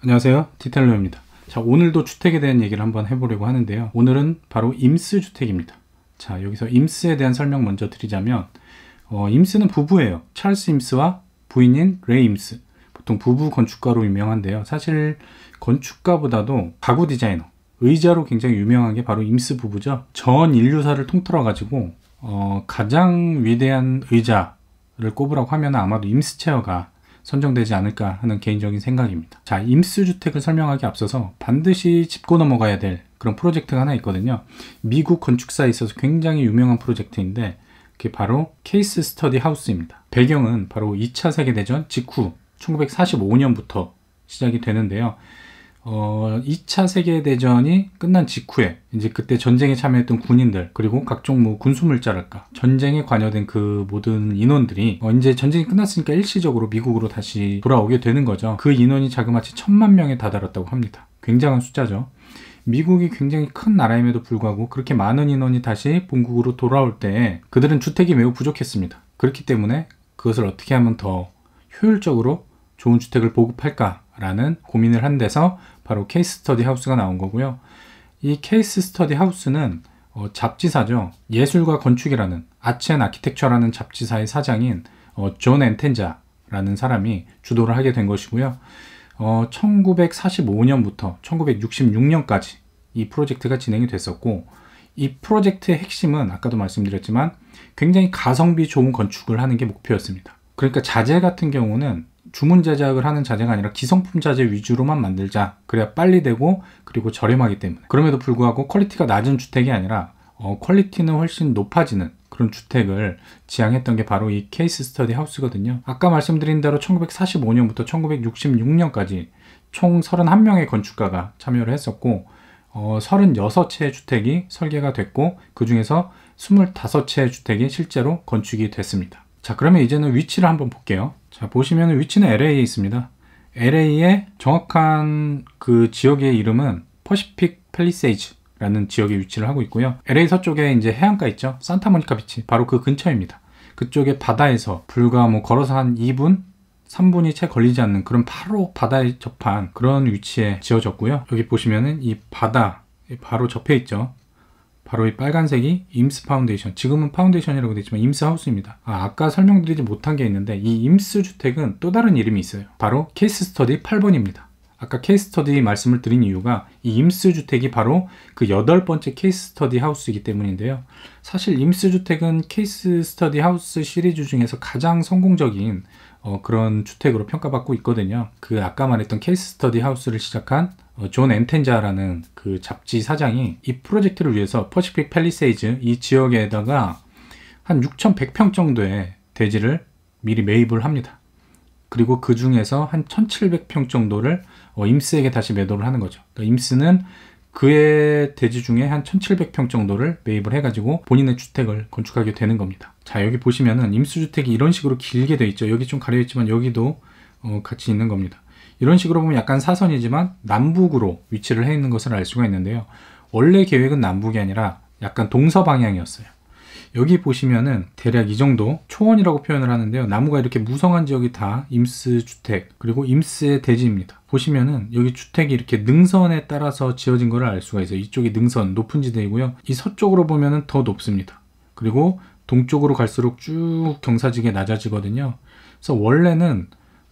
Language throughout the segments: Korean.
안녕하세요 디텔로입니다 자 오늘도 주택에 대한 얘기를 한번 해보려고 하는데요 오늘은 바로 임스 주택입니다 자 여기서 임스에 대한 설명 먼저 드리자면 어, 임스는 부부예요 찰스 임스와 부인인 레이 임스 보통 부부 건축가로 유명한데요 사실 건축가보다도 가구 디자이너 의자로 굉장히 유명한 게 바로 임스 부부죠 전 인류사를 통틀어 가지고 어, 가장 위대한 의자를 꼽으라고 하면 아마도 임스 체어가 선정되지 않을까 하는 개인적인 생각입니다. 자, 임수주택을 설명하기 앞서서 반드시 짚고 넘어가야 될 그런 프로젝트가 하나 있거든요. 미국 건축사에 있어서 굉장히 유명한 프로젝트인데 그게 바로 케이스 스터디 하우스입니다. 배경은 바로 2차 세계대전 직후 1945년부터 시작이 되는데요. 어, 2차 세계대전이 끝난 직후에 이제 그때 전쟁에 참여했던 군인들 그리고 각종 뭐 군수물자랄까 전쟁에 관여된 그 모든 인원들이 어, 이제 전쟁이 끝났으니까 일시적으로 미국으로 다시 돌아오게 되는 거죠. 그 인원이 자그마치 천만 명에 다다랐다고 합니다. 굉장한 숫자죠. 미국이 굉장히 큰 나라임에도 불구하고 그렇게 많은 인원이 다시 본국으로 돌아올 때 그들은 주택이 매우 부족했습니다. 그렇기 때문에 그것을 어떻게 하면 더 효율적으로 좋은 주택을 보급할까라는 고민을 한 데서 바로 케이스 스터디 하우스가 나온 거고요. 이 케이스 스터디 하우스는 어, 잡지사죠. 예술과 건축이라는 아첸 치 아키텍처라는 잡지사의 사장인 어, 존 앤텐자라는 사람이 주도를 하게 된 것이고요. 어, 1945년부터 1966년까지 이 프로젝트가 진행이 됐었고 이 프로젝트의 핵심은 아까도 말씀드렸지만 굉장히 가성비 좋은 건축을 하는 게 목표였습니다. 그러니까 자재 같은 경우는 주문 제작을 하는 자재가 아니라 기성품 자재 위주로만 만들자. 그래야 빨리 되고 그리고 저렴하기 때문에. 그럼에도 불구하고 퀄리티가 낮은 주택이 아니라 어, 퀄리티는 훨씬 높아지는 그런 주택을 지향했던 게 바로 이 케이스 스터디 하우스거든요. 아까 말씀드린 대로 1945년부터 1966년까지 총 31명의 건축가가 참여를 했었고 어, 36채의 주택이 설계가 됐고 그 중에서 25채의 주택이 실제로 건축이 됐습니다. 자 그러면 이제는 위치를 한번 볼게요 자 보시면 위치는 LA에 있습니다 LA의 정확한 그 지역의 이름은 퍼시픽 팰리세이즈라는 지역에 위치를 하고 있고요 LA 서쪽에 이제 해안가 있죠 산타모니카 비치 바로 그 근처입니다 그쪽에 바다에서 불과 뭐 걸어서 한 2분 3분이 채 걸리지 않는 그런 바로 바다에 접한 그런 위치에 지어졌고요 여기 보시면은 이 바다 바로 접해 있죠 바로 이 빨간색이 임스 파운데이션 지금은 파운데이션이라고 되어 있지만 임스 하우스입니다 아, 아까 설명드리지 못한 게 있는데 이 임스 주택은 또 다른 이름이 있어요 바로 케이스 스터디 8번입니다 아까 케이스 스터디 말씀을 드린 이유가 이 임스 주택이 바로 그 여덟 번째 케이스 스터디 하우스이기 때문인데요 사실 임스 주택은 케이스 스터디 하우스 시리즈 중에서 가장 성공적인 어, 그런 주택으로 평가받고 있거든요 그 아까 말했던 케이스 스터디 하우스를 시작한 어, 존 엔텐자라는 그 잡지 사장이 이 프로젝트를 위해서 퍼시픽 팰리세이즈 이 지역에다가 한 6,100평 정도의 대지를 미리 매입을 합니다. 그리고 그 중에서 한 1,700평 정도를 어, 임스에게 다시 매도를 하는 거죠. 그러니까 임스는 그의 대지 중에 한 1,700평 정도를 매입을 해가지고 본인의 주택을 건축하게 되는 겁니다. 자, 여기 보시면은 임수주택이 이런 식으로 길게 돼 있죠. 여기 좀 가려 있지만 여기도 어, 같이 있는 겁니다. 이런 식으로 보면 약간 사선이지만 남북으로 위치를 해 있는 것을 알 수가 있는데요. 원래 계획은 남북이 아니라 약간 동서 방향이었어요. 여기 보시면은 대략 이 정도 초원이라고 표현을 하는데요. 나무가 이렇게 무성한 지역이 다 임스 주택 그리고 임스의 대지입니다. 보시면은 여기 주택이 이렇게 능선에 따라서 지어진 것을 알 수가 있어요. 이쪽이 능선 높은 지대이고요. 이 서쪽으로 보면은 더 높습니다. 그리고 동쪽으로 갈수록 쭉 경사지게 낮아지거든요. 그래서 원래는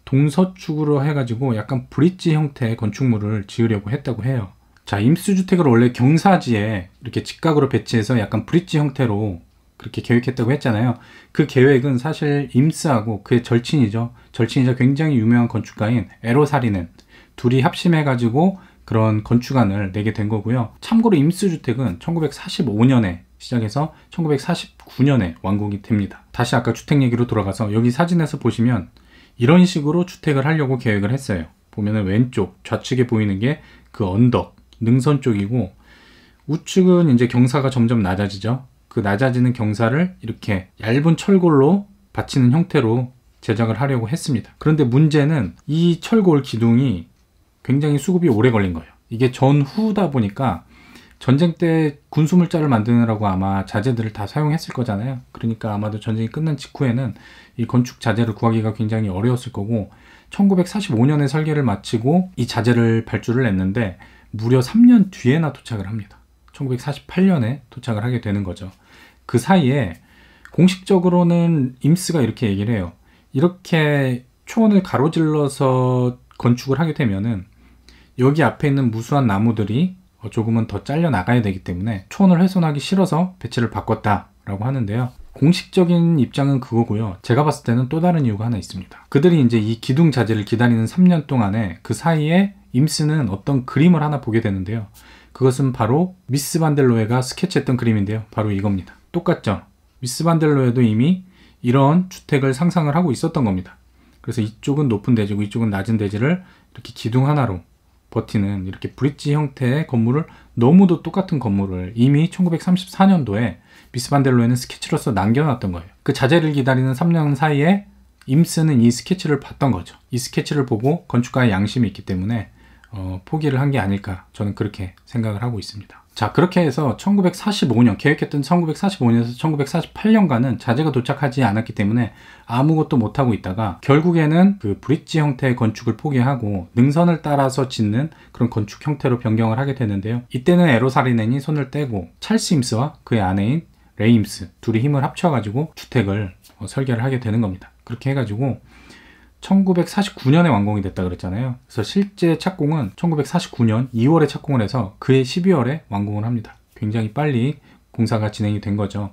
동서축으로 해가지고 약간 브릿지 형태의 건축물을 지으려고 했다고 해요. 자, 임수주택을 원래 경사지에 이렇게 직각으로 배치해서 약간 브릿지 형태로 그렇게 계획했다고 했잖아요. 그 계획은 사실 임스하고 그의 절친이죠. 절친이자 굉장히 유명한 건축가인 에로사리는 둘이 합심해가지고 그런 건축안을 내게 된 거고요. 참고로 임스주택은 1945년에 시작해서 1949년에 완공이 됩니다. 다시 아까 주택 얘기로 돌아가서 여기 사진에서 보시면 이런 식으로 주택을 하려고 계획을 했어요. 보면 왼쪽 좌측에 보이는 게 그 언덕, 능선 쪽이고 우측은 이제 경사가 점점 낮아지죠. 그 낮아지는 경사를 이렇게 얇은 철골로 받치는 형태로 제작을 하려고 했습니다. 그런데 문제는 이 철골 기둥이 굉장히 수급이 오래 걸린 거예요. 이게 전후다 보니까 전쟁 때 군수물자를 만드느라고 아마 자재들을 다 사용했을 거잖아요. 그러니까 아마도 전쟁이 끝난 직후에는 이 건축 자재를 구하기가 굉장히 어려웠을 거고 1945년에 설계를 마치고 이 자재를 발주를 했는데 무려 3년 뒤에나 도착을 합니다. 1948년에 도착을 하게 되는 거죠. 그 사이에 공식적으로는 임스가 이렇게 얘기를 해요. 이렇게 초원을 가로질러서 건축을 하게 되면은 여기 앞에 있는 무수한 나무들이 어, 조금은 더 잘려 나가야 되기 때문에 촌을 훼손하기 싫어서 배치를 바꿨다라고 하는데요. 공식적인 입장은 그거고요. 제가 봤을 때는 또 다른 이유가 하나 있습니다. 그들이 이제 이 기둥 자재를 기다리는 3년 동안에 그 사이에 임스는 어떤 그림을 하나 보게 되는데요. 그것은 바로 미스 반델로에가 스케치했던 그림인데요. 바로 이겁니다. 똑같죠. 미스 반델로에도 이미 이런 주택을 상상을 하고 있었던 겁니다. 그래서 이쪽은 높은 대지고 이쪽은 낮은 대지를 이렇게 기둥 하나로 버티는 이렇게 브릿지 형태의 건물을 너무도 똑같은 건물을 이미 1934년도에 미스반델로에는 스케치로서 남겨놨던 거예요. 그 자재를 기다리는 3년 사이에 임스는 이 스케치를 봤던 거죠. 이 스케치를 보고 건축가의 양심이 있기 때문에 어, 포기를 한 게 아닐까 저는 그렇게 생각을 하고 있습니다. 자 그렇게 해서 1945년 계획했던 1945년에서 1948년간은 자재가 도착하지 않았기 때문에 아무것도 못하고 있다가 결국에는 그 브릿지 형태의 건축을 포기하고 능선을 따라서 짓는 그런 건축 형태로 변경을 하게 되는데요 이때는 에로사리넨이 손을 떼고 찰스 임스와 그의 아내인 레임스 둘이 힘을 합쳐가지고 주택을 어, 설계를 하게 되는 겁니다 그렇게 해가지고 1949년에 완공이 됐다 그랬잖아요. 그래서 실제 착공은 1949년 2월에 착공을 해서 그해 12월에 완공을 합니다. 굉장히 빨리 공사가 진행이 된 거죠.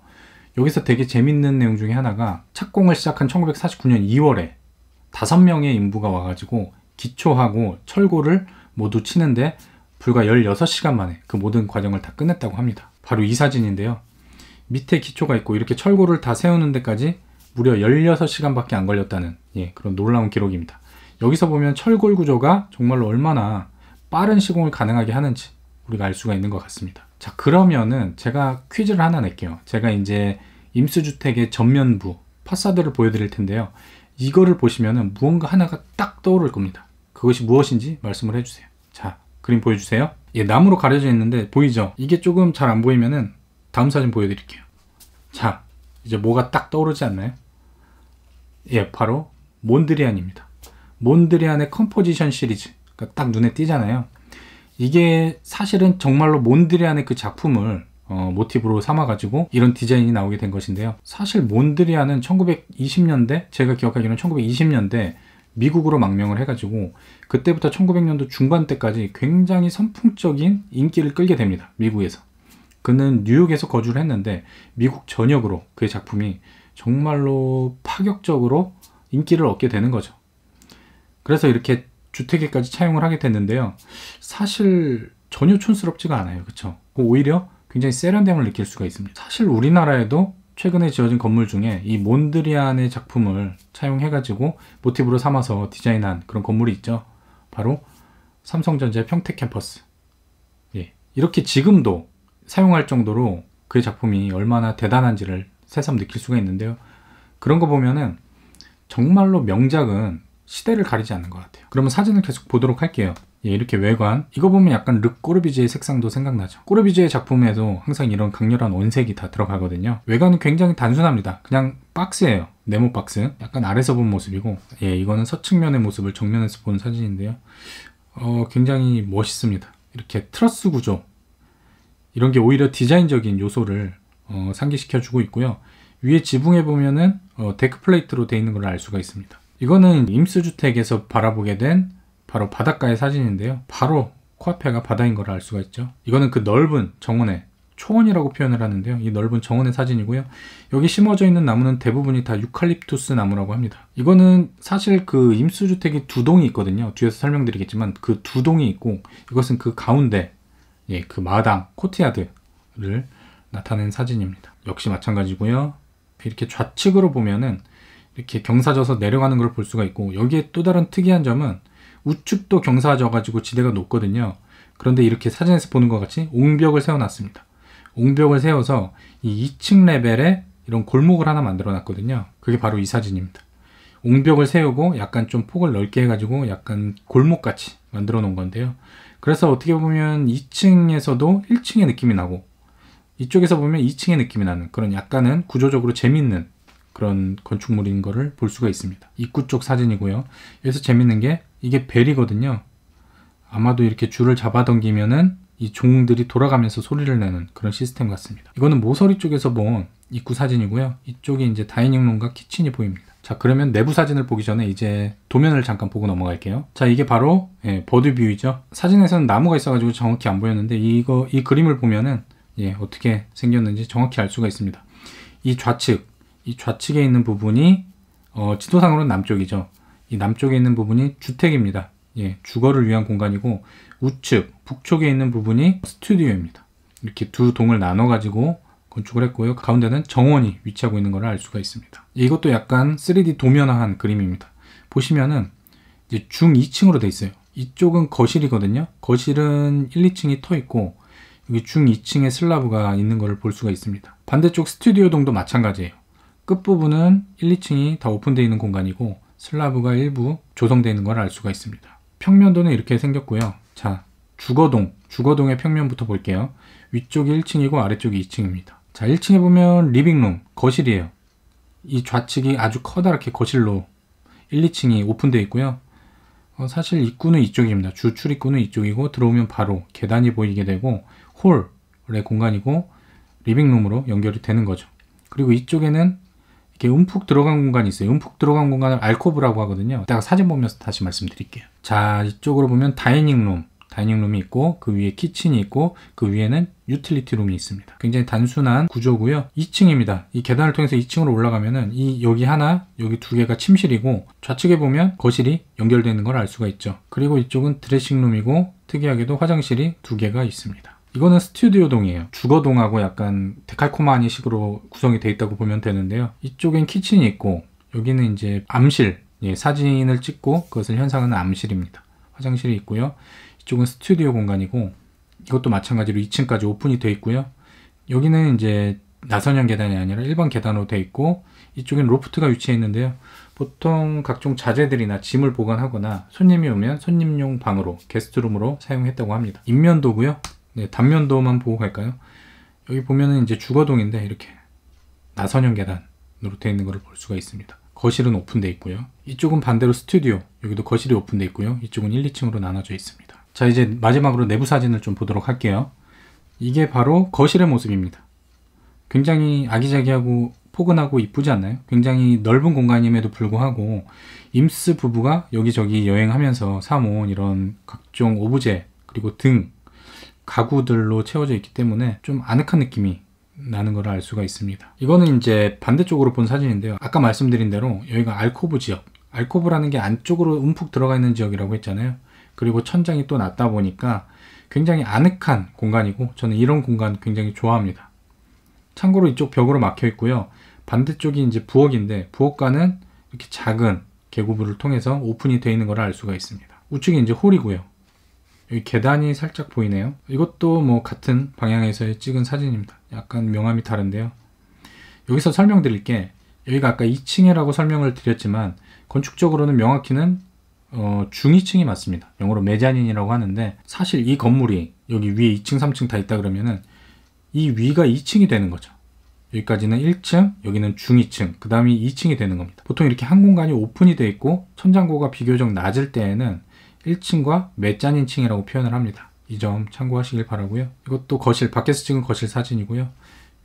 여기서 되게 재밌는 내용 중에 하나가 착공을 시작한 1949년 2월에 5 명의 인부가 와가지고 기초하고 철골을 모두 치는데 불과 16시간 만에 그 모든 과정을 다 끝냈다고 합니다. 바로 이 사진인데요. 밑에 기초가 있고 이렇게 철골을 다 세우는 데까지 무려 16시간밖에 안 걸렸다는 예, 그런 놀라운 기록입니다. 여기서 보면 철골 구조가 정말로 얼마나 빠른 시공을 가능하게 하는지 우리가 알 수가 있는 것 같습니다. 자, 그러면은 제가 퀴즈를 하나 낼게요. 제가 이제 임수주택의 전면부, 파사드를 보여드릴 텐데요. 이거를 보시면은 무언가 하나가 딱 떠오를 겁니다. 그것이 무엇인지 말씀을 해주세요. 자, 그림 보여주세요. 예, 나무로 가려져 있는데 보이죠? 이게 조금 잘 안 보이면은 다음 사진 보여드릴게요. 자, 이제 뭐가 딱 떠오르지 않나요? 예, 바로 몬드리안입니다. 몬드리안의 컴포지션 시리즈. 그러니까 딱 눈에 띄잖아요. 이게 사실은 정말로 몬드리안의 그 작품을 어, 모티브로 삼아가지고 이런 디자인이 나오게 된 것인데요. 사실 몬드리안은 1920년대, 제가 기억하기로는 1920년대 미국으로 망명을 해가지고 그때부터 1900년도 중반 때까지 굉장히 선풍적인 인기를 끌게 됩니다. 미국에서. 그는 뉴욕에서 거주를 했는데 미국 전역으로 그의 작품이 정말로 파격적으로 인기를 얻게 되는 거죠. 그래서 이렇게 주택에까지 차용을 하게 됐는데요. 사실 전혀 촌스럽지가 않아요. 그렇죠? 오히려 굉장히 세련됨을 느낄 수가 있습니다. 사실 우리나라에도 최근에 지어진 건물 중에 이 몬드리안의 작품을 차용해가지고 모티브로 삼아서 디자인한 그런 건물이 있죠. 바로 삼성전자 평택 캠퍼스. 예. 이렇게 지금도 사용할 정도로 그의 작품이 얼마나 대단한지를 새삼 느낄 수가 있는데요. 그런 거 보면은 정말로 명작은 시대를 가리지 않는 것 같아요. 그러면 사진을 계속 보도록 할게요. 예, 이렇게 외관. 이거 보면 약간 르 꼬르비지의 색상도 생각나죠. 꼬르비지의 작품에도 항상 이런 강렬한 원색이 다 들어가거든요. 외관은 굉장히 단순합니다. 그냥 박스예요. 네모 박스. 약간 아래서 본 모습이고 예, 이거는 서측면의 모습을 정면에서 본 사진인데요. 어, 굉장히 멋있습니다. 이렇게 트러스 구조. 이런 게 오히려 디자인적인 요소를 어, 상기시켜 주고 있고요. 위에 지붕에 보면은 어, 데크 플레이트로 되어 있는 걸 알 수가 있습니다. 이거는 임수주택에서 바라보게 된 바로 바닷가의 사진인데요. 바로 코앞에가 바다인 걸 알 수가 있죠. 이거는 그 넓은 정원의 초원이라고 표현을 하는데요. 이 넓은 정원의 사진이고요. 여기 심어져 있는 나무는 대부분이 다 유칼립투스 나무라고 합니다. 이거는 사실 그 임수주택이 두 동이 있거든요. 뒤에서 설명드리겠지만 그 두 동이 있고 이것은 그 가운데 예, 그 마당, 코티야드를 나타낸 사진입니다. 역시 마찬가지고요. 이렇게 좌측으로 보면은 이렇게 경사져서 내려가는 걸 볼 수가 있고 여기에 또 다른 특이한 점은 우측도 경사져 가지고 지대가 높거든요. 그런데 이렇게 사진에서 보는 것 같이 옹벽을 세워놨습니다. 옹벽을 세워서 이 2층 레벨에 이런 골목을 하나 만들어 놨거든요. 그게 바로 이 사진입니다. 옹벽을 세우고 약간 좀 폭을 넓게 해가지고 약간 골목같이 만들어 놓은 건데요. 그래서 어떻게 보면 2층에서도 1층의 느낌이 나고 이쪽에서 보면 2층의 느낌이 나는 그런 약간은 구조적으로 재밌는 그런 건축물인 거를 볼 수가 있습니다. 입구 쪽 사진이고요. 여기서 재밌는 게 이게 벨이거든요. 아마도 이렇게 줄을 잡아당기면은 이 종들이 돌아가면서 소리를 내는 그런 시스템 같습니다. 이거는 모서리 쪽에서 본 입구 사진이고요. 이쪽이 이제 다이닝룸과 키친이 보입니다. 자 그러면 내부 사진을 보기 전에 이제 도면을 잠깐 보고 넘어갈게요. 자 이게 바로 예, 버드뷰이죠. 사진에서는 나무가 있어가지고 정확히 안 보였는데 이거 이 그림을 보면은 예, 어떻게 생겼는지 정확히 알 수가 있습니다. 이 좌측, 이 좌측에 있는 부분이 어, 지도상으로는 남쪽이죠. 이 남쪽에 있는 부분이 주택입니다. 예, 주거를 위한 공간이고 우측, 북쪽에 있는 부분이 스튜디오입니다. 이렇게 두 동을 나눠 가지고 건축을 했고요. 가운데는 정원이 위치하고 있는 것을 알 수가 있습니다. 이것도 약간 3D 도면화한 그림입니다. 보시면은 이제 중 2층으로 돼 있어요. 이쪽은 거실이거든요. 거실은 1, 2층이 터 있고 여기 중 2층에 슬라브가 있는 것을 볼 수가 있습니다. 반대쪽 스튜디오 동도 마찬가지예요. 끝부분은 1, 2층이 다 오픈되어 있는 공간이고 슬라브가 일부 조성되어 있는 걸 알 수가 있습니다. 평면도는 이렇게 생겼고요. 자, 주거동, 주거동의 평면부터 볼게요. 위쪽이 1층이고 아래쪽이 2층입니다. 자, 1층에 보면 리빙룸, 거실이에요. 이 좌측이 아주 커다랗게 거실로 1, 2층이 오픈되어 있고요. 어, 사실 입구는 이쪽입니다. 주 출입구는 이쪽이고 들어오면 바로 계단이 보이게 되고 홀의 공간이고 리빙룸으로 연결이 되는 거죠. 그리고 이쪽에는 이렇게 움푹 들어간 공간이 있어요. 움푹 들어간 공간을 알코브라고 하거든요. 이따가 사진 보면서 다시 말씀드릴게요. 자, 이쪽으로 보면 다이닝룸. 다이닝룸이 있고 그 위에 키친이 있고 그 위에는 유틸리티 룸이 있습니다. 굉장히 단순한 구조고요. 2층입니다. 이 계단을 통해서 2층으로 올라가면은 이 여기 하나, 여기 두 개가 침실이고 좌측에 보면 거실이 연결되는 걸 알 수가 있죠. 그리고 이쪽은 드레싱룸이고 특이하게도 화장실이 두 개가 있습니다. 이거는 스튜디오동이에요. 주거동하고 약간 데칼코마니 식으로 구성이 돼 있다고 보면 되는데요. 이쪽엔 키친이 있고 여기는 이제 암실, 예, 사진을 찍고 그것을 현상은 암실입니다. 화장실이 있고요. 이쪽은 스튜디오 공간이고 이것도 마찬가지로 2층까지 오픈이 돼 있고요. 여기는 이제 나선형 계단이 아니라 일반 계단으로 돼 있고 이쪽엔 로프트가 위치해 있는데요. 보통 각종 자재들이나 짐을 보관하거나 손님이 오면 손님용 방으로 게스트룸으로 사용했다고 합니다. 인면도고요. 네, 단면도만 보고 갈까요? 여기 보면은 이제 주거동인데 이렇게 나선형 계단으로 되어 있는 것을 볼 수가 있습니다. 거실은 오픈되어 있고요. 이쪽은 반대로 스튜디오, 여기도 거실이 오픈되어 있고요. 이쪽은 1, 2층으로 나눠져 있습니다. 자, 이제 마지막으로 내부 사진을 좀 보도록 할게요. 이게 바로 거실의 모습입니다. 굉장히 아기자기하고 포근하고 이쁘지 않나요? 굉장히 넓은 공간임에도 불구하고 임스 부부가 여기저기 여행하면서 사모은 이런 각종 오브제 그리고 등 가구들로 채워져 있기 때문에 좀 아늑한 느낌이 나는 걸 알 수가 있습니다. 이거는 이제 반대쪽으로 본 사진인데요. 아까 말씀드린 대로 여기가 알코브 지역. 알코브라는 게 안쪽으로 움푹 들어가 있는 지역이라고 했잖아요. 그리고 천장이 또 낮다 보니까 굉장히 아늑한 공간이고 저는 이런 공간 굉장히 좋아합니다. 참고로 이쪽 벽으로 막혀 있고요. 반대쪽이 이제 부엌인데 부엌과는 이렇게 작은 개구부를 통해서 오픈이 되어 있는 걸 알 수가 있습니다. 우측이 이제 홀이고요. 여기 계단이 살짝 보이네요. 이것도 뭐 같은 방향에서 찍은 사진입니다. 약간 명암이 다른데요. 여기서 설명드릴 게 여기가 아까 2층이라고 설명을 드렸지만 건축적으로는 명확히는 어, 중2층이 맞습니다. 영어로 메자닌이라고 하는데 사실 이 건물이 여기 위에 2층, 3층 다 있다 그러면은 이 위가 2층이 되는 거죠. 여기까지는 1층, 여기는 중2층그 다음이 2층이 되는 겁니다. 보통 이렇게 한 공간이 오픈이 돼 있고 천장고가 비교적 낮을 때에는 1층과 매짠인 층이라고 표현을 합니다. 이 점 참고하시길 바라고요. 이것도 거실 밖에서 찍은 거실 사진이고요.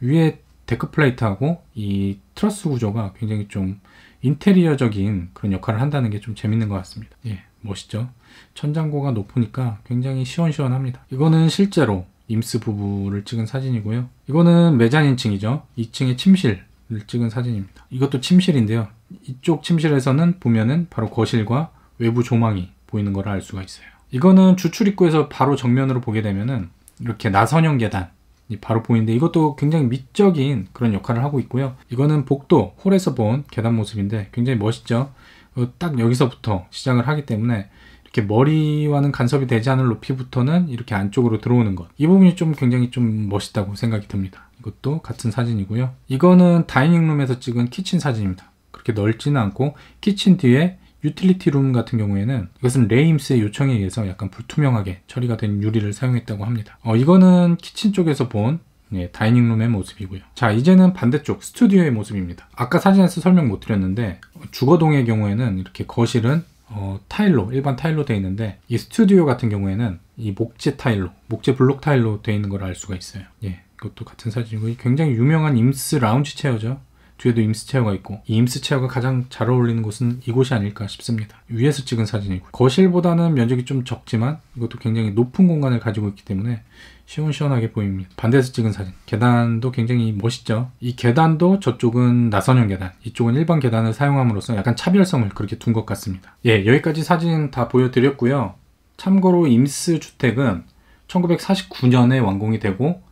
위에 데크 플레이트하고 이 트러스 구조가 굉장히 좀 인테리어적인 그런 역할을 한다는 게 좀 재밌는 것 같습니다. 예, 멋있죠? 천장고가 높으니까 굉장히 시원시원합니다. 이거는 실제로 임스 부부를 찍은 사진이고요. 이거는 매자인층이죠 2층의 침실을 찍은 사진입니다. 이것도 침실인데요. 이쪽 침실에서는 보면은 바로 거실과 외부 조망이 보이는 걸 알 수가 있어요. 이거는 주출입구에서 바로 정면으로 보게 되면은 이렇게 나선형 계단이 바로 보이는데 이것도 굉장히 미적인 그런 역할을 하고 있고요. 이거는 복도 홀에서 본 계단 모습인데 굉장히 멋있죠. 어, 딱 여기서부터 시작을 하기 때문에 이렇게 머리와는 간섭이 되지 않을 높이부터는 이렇게 안쪽으로 들어오는 것. 이 부분이 좀 굉장히 좀 멋있다고 생각이 듭니다. 이것도 같은 사진이고요. 이거는 다이닝룸에서 찍은 키친 사진입니다. 그렇게 넓지는 않고 키친 뒤에 유틸리티 룸 같은 경우에는 이것은 레임스의 요청에 의해서 약간 불투명하게 처리가 된 유리를 사용했다고 합니다. 어, 이거는 키친 쪽에서 본 예, 다이닝룸의 모습이고요. 자, 이제는 반대쪽 스튜디오의 모습입니다. 아까 사진에서 설명 못 드렸는데 어, 주거동의 경우에는 이렇게 거실은 어, 타일로 일반 타일로 되어 있는데 이 스튜디오 같은 경우에는 이 목재 타일로 목재 블록 타일로 되어 있는 걸 알 수가 있어요. 예, 이것도 같은 사진이고 굉장히 유명한 임스 라운지 체어죠. 뒤에도 임스체어가 있고 이 임스체어가 가장 잘 어울리는 곳은 이곳이 아닐까 싶습니다. 위에서 찍은 사진이고 거실보다는 면적이 좀 적지만 이것도 굉장히 높은 공간을 가지고 있기 때문에 시원시원하게 보입니다. 반대에서 찍은 사진. 계단도 굉장히 멋있죠. 이 계단도 저쪽은 나선형 계단, 이쪽은 일반 계단을 사용함으로써 약간 차별성을 그렇게 둔 것 같습니다. 예, 여기까지 사진 다 보여드렸고요. 참고로 임스 주택은 1949년에 완공이 되고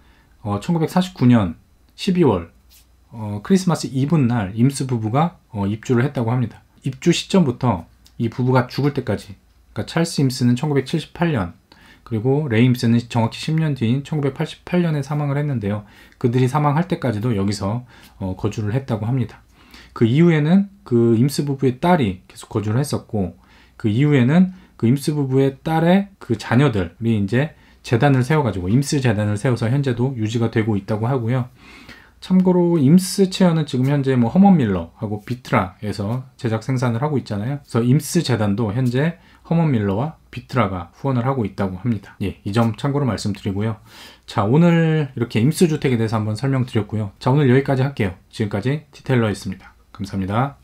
어, 1949년 12월 어, 크리스마스 이브날 임스 부부가 어, 입주를 했다고 합니다. 입주 시점부터 이 부부가 죽을 때까지 그러니까 찰스 임스는 1978년 그리고 레이 임스는 정확히 10년 뒤인 1988년에 사망을 했는데요. 그들이 사망할 때까지도 여기서 어, 거주를 했다고 합니다. 그 이후에는 그 임스 부부의 딸이 계속 거주를 했었고 그 이후에는 그 임스 부부의 딸의 그 자녀들이 이제 재단을 세워가지고 임스 재단을 세워서 현재도 유지가 되고 있다고 하고요. 참고로 임스 체어는 지금 현재 뭐 허먼밀러하고 비트라에서 제작 생산을 하고 있잖아요. 그래서 임스 재단도 현재 허먼밀러와 비트라가 후원을 하고 있다고 합니다. 예, 이 점 참고로 말씀드리고요. 자, 오늘 이렇게 임스 주택에 대해서 한번 설명드렸고요. 자, 오늘 여기까지 할게요. 지금까지 티텔러였습니다. 감사합니다.